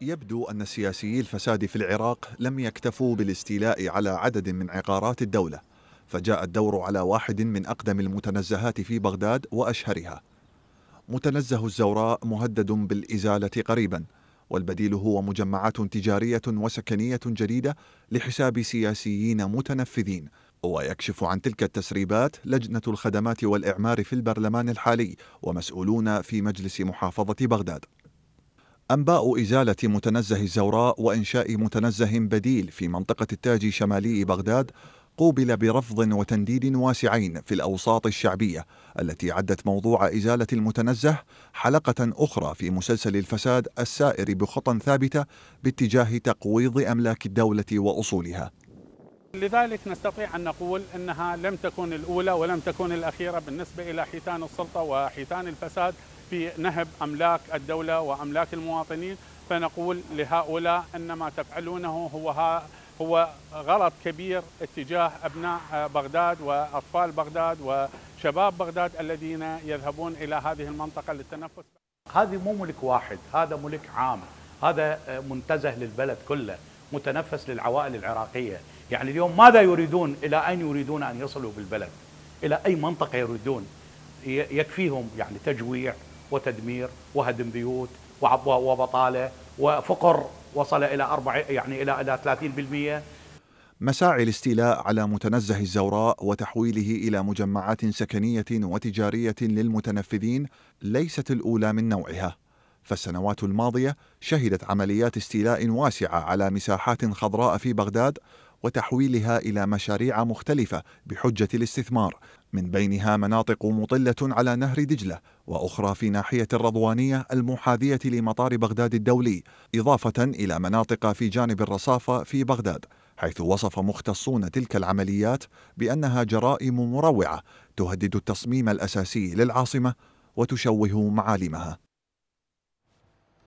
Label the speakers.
Speaker 1: يبدو أن سياسيي الفساد في العراق لم يكتفوا بالاستيلاء على عدد من عقارات الدولة فجاء الدور على واحد من أقدم المتنزهات في بغداد وأشهرها متنزه الزوراء مهدد بالإزالة قريبا والبديل هو مجمعات تجارية وسكنية جديدة لحساب سياسيين متنفذين ويكشف عن تلك التسريبات لجنة الخدمات والإعمار في البرلمان الحالي ومسؤولون في مجلس محافظة بغداد أنباء إزالة متنزه الزوراء وإنشاء متنزه بديل في منطقة التاج شمالي بغداد قوبل برفض وتنديد واسعين في الأوساط الشعبية التي عدت موضوع إزالة المتنزه حلقة أخرى في مسلسل الفساد السائر بخطى ثابتة باتجاه تقويض أملاك الدولة وأصولها
Speaker 2: لذلك نستطيع أن نقول أنها لم تكن الأولى ولم تكن الأخيرة بالنسبة إلى حيتان السلطة وحيتان الفساد في نهب أملاك الدولة وأملاك المواطنين فنقول لهؤلاء أن ما تفعلونه هو ها هو غلط كبير اتجاه أبناء بغداد وأطفال بغداد وشباب بغداد الذين يذهبون إلى هذه المنطقة للتنفس
Speaker 3: هذه مو ملك واحد هذا ملك عام هذا منتزه للبلد كله متنفس للعوائل العراقية يعني اليوم ماذا يريدون إلى أين يريدون أن يصلوا بالبلد إلى أي منطقة يريدون يكفيهم يعني تجويع وتدمير وهدم بيوت وبطالة وفقر وصل إلى أربع يعني إلى إلى 30%
Speaker 1: مساعي الاستيلاء على متنزه الزوراء وتحويله الى مجمعات سكنيه وتجاريه للمتنفذين ليست الاولى من نوعها فالسنوات الماضيه شهدت عمليات استيلاء واسعه على مساحات خضراء في بغداد وتحويلها إلى مشاريع مختلفة بحجة الاستثمار من بينها مناطق مطلة على نهر دجلة وأخرى في ناحية الرضوانية المحاذية لمطار بغداد الدولي إضافة إلى مناطق في جانب الرصافة في بغداد حيث وصف مختصون تلك العمليات بأنها جرائم مروعة تهدد التصميم الأساسي للعاصمة وتشوه معالمها